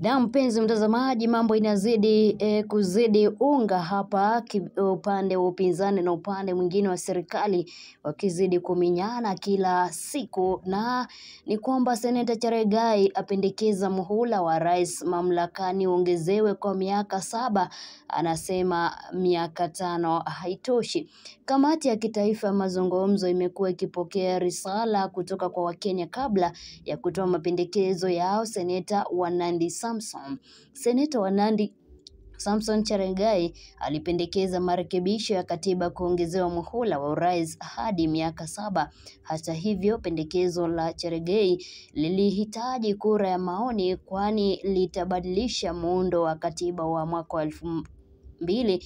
Na mpenzi mtazamaji, mambo inazidi e, kuzidi unga hapa ki, upande wa upinzani na upande mwingine wa serikali wakizidi kuminyana kila siku, na ni kwamba seneta Cheregai apendekeza muhula wa rais mamlakani uongezewe kwa miaka saba, anasema miaka tano haitoshi. Kamati ya kitaifa ya mazungumzo imekuwa ikipokea risala kutoka kwa Wakenya kabla ya kutoa mapendekezo yao. Seneta wanandisa Samson. Seneta wa Nandi Samson Cheregai alipendekeza marekebisho ya katiba kuongezewa muhula wa urais hadi miaka saba. Hata hivyo, pendekezo la Cheregai lilihitaji kura ya maoni kwani litabadilisha muundo wa katiba wa mwaka wa elfu mbili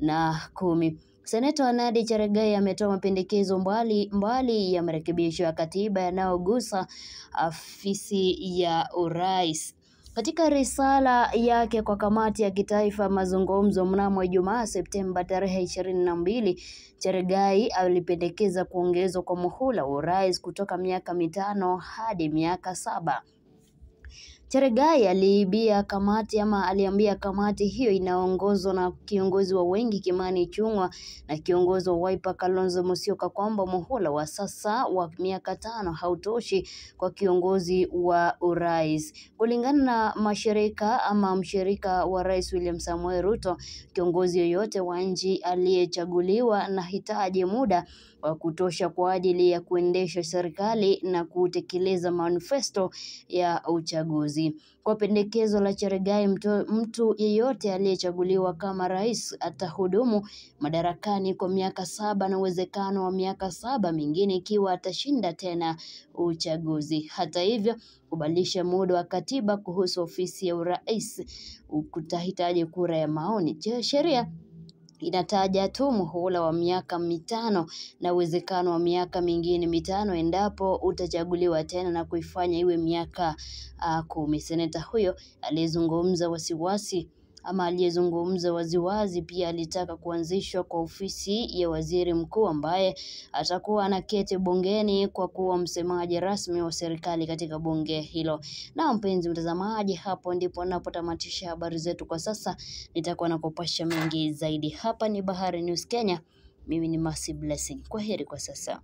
na kumi. Seneta wa Nandi Cheregai ametoa mapendekezo mbali mbali ya marekebisho ya katiba yanayogusa afisi ya urais. Katika risala yake kwa kamati ya kitaifa mazungumzo mnamo Ijumaa Septemba tarehe ishirini na mbili, Cheregai alipendekeza kuongezwa kwa muhula wa urais kutoka miaka mitano hadi miaka saba. Cheregai aliibia kamati ama aliambia kamati hiyo inaongozwa na kiongozi wa wengi Kimani chungwa na kiongozi wa Wiper Kalonzo Musyoka kwamba muhula wa sasa wa miaka tano hautoshi kwa kiongozi wa urais. Kulingana na mashirika ama mshirika wa Rais William Samoei Ruto, kiongozi yoyote wa nchi aliyechaguliwa na hitaji muda wa kutosha kwa ajili ya kuendesha serikali na kutekeleza manifesto ya uchaguzi uchaguzi. Kwa pendekezo la Cheregai, mtu yeyote aliyechaguliwa kama rais atahudumu madarakani kwa miaka saba na uwezekano wa miaka saba mingine ikiwa atashinda tena uchaguzi. Hata hivyo, kubadilisha muda wa katiba kuhusu ofisi ya urais kutahitaji kura ya maoni. sheria inataja tu muhula wa miaka mitano na uwezekano wa miaka mingine mitano endapo utachaguliwa tena na kuifanya iwe miaka uh, kumi. Seneta huyo aliyezungumza wasiwasi ama aliyezungumza waziwazi. Pia alitaka kuanzishwa kwa ofisi ya waziri mkuu ambaye atakuwa anaketi bungeni kwa kuwa msemaji rasmi wa serikali katika bunge hilo. Na mpenzi mtazamaji, hapo ndipo napotamatisha habari zetu kwa sasa. Nitakuwa nakupasha mengi zaidi. Hapa ni Bahari News Kenya. Mimi ni Mercy Blessing. Kwa heri kwa sasa.